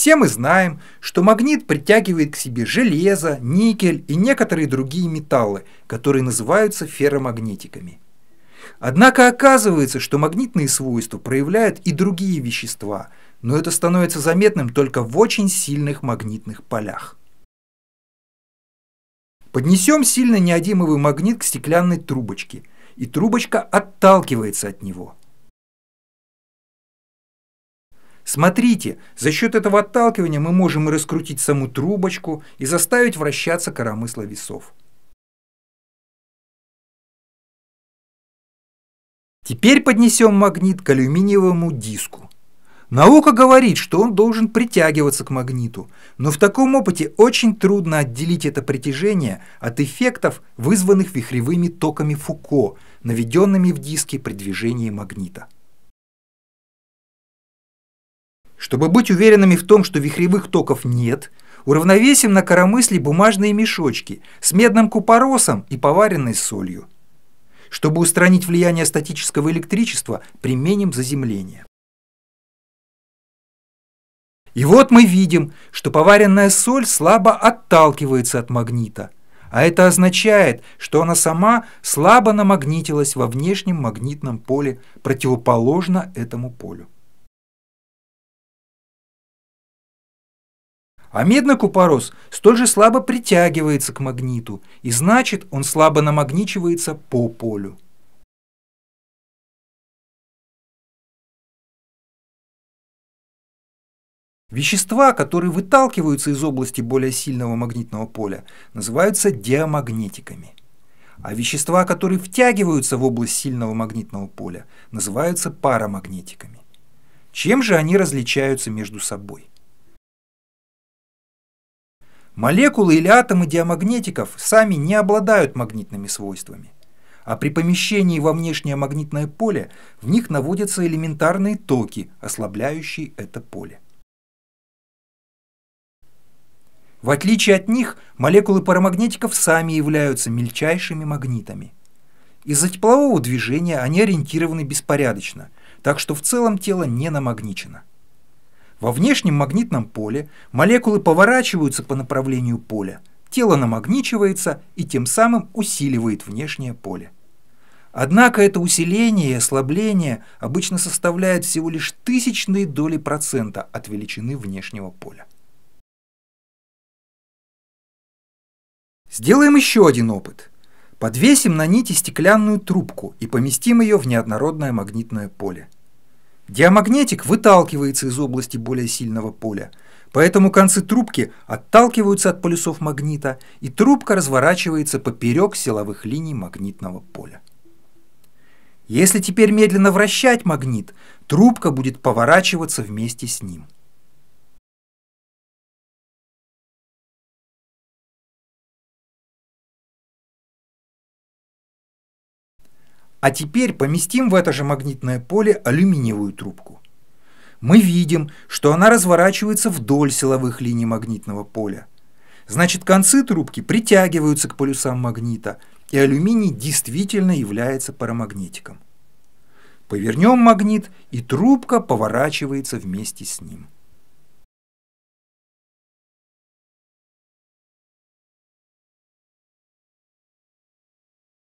Все мы знаем, что магнит притягивает к себе железо, никель и некоторые другие металлы, которые называются ферромагнетиками. Однако оказывается, что магнитные свойства проявляют и другие вещества, но это становится заметным только в очень сильных магнитных полях. Поднесем сильно неодимовый магнит к стеклянной трубочке, и трубочка отталкивается от него – Смотрите, за счет этого отталкивания мы можем и раскрутить саму трубочку и заставить вращаться коромысло весов. Теперь поднесем магнит к алюминиевому диску. Наука говорит, что он должен притягиваться к магниту, но в таком опыте очень трудно отделить это притяжение от эффектов, вызванных вихревыми токами Фуко, наведенными в диске при движении магнита. Чтобы быть уверенными в том, что вихревых токов нет, уравновесим на коромысле бумажные мешочки с медным купоросом и поваренной солью. Чтобы устранить влияние статического электричества, применим заземление. И вот мы видим, что поваренная соль слабо отталкивается от магнита, а это означает, что она сама слабо намагнитилась во внешнем магнитном поле, противоположно этому полю. А медный купорос столь же слабо притягивается к магниту, и значит, он слабо намагничивается по полю. Вещества, которые выталкиваются из области более сильного магнитного поля, называются диамагнетиками, А вещества, которые втягиваются в область сильного магнитного поля, называются парамагнитиками. Чем же они различаются между собой? Молекулы или атомы диамагнетиков сами не обладают магнитными свойствами. А при помещении во внешнее магнитное поле в них наводятся элементарные токи, ослабляющие это поле. В отличие от них, молекулы парамагнетиков сами являются мельчайшими магнитами. Из-за теплового движения они ориентированы беспорядочно, так что в целом тело не намагничено. Во внешнем магнитном поле молекулы поворачиваются по направлению поля, тело намагничивается и тем самым усиливает внешнее поле. Однако это усиление и ослабление обычно составляет всего лишь тысячные доли процента от величины внешнего поля. Сделаем еще один опыт. Подвесим на нити стеклянную трубку и поместим ее в неоднородное магнитное поле. Диамагнетик выталкивается из области более сильного поля, поэтому концы трубки отталкиваются от полюсов магнита, и трубка разворачивается поперек силовых линий магнитного поля. Если теперь медленно вращать магнит, трубка будет поворачиваться вместе с ним – А теперь поместим в это же магнитное поле алюминиевую трубку. Мы видим, что она разворачивается вдоль силовых линий магнитного поля. Значит, концы трубки притягиваются к полюсам магнита, и алюминий действительно является парамагнитиком. Повернем магнит, и трубка поворачивается вместе с ним.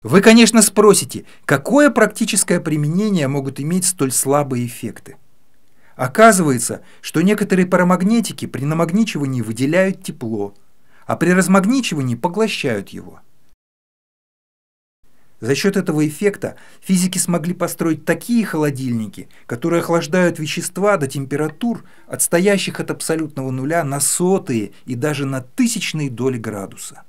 Вы, конечно, спросите, какое практическое применение могут иметь столь слабые эффекты? Оказывается, что некоторые парамагнетики при намагничивании выделяют тепло, а при размагничивании поглощают его. За счет этого эффекта физики смогли построить такие холодильники, которые охлаждают вещества до температур, отстоящих от абсолютного нуля на сотые и даже на тысячные доли градуса.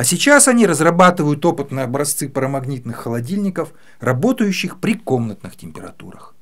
А сейчас они разрабатывают опытные образцы парамагнитных холодильников, работающих при комнатных температурах.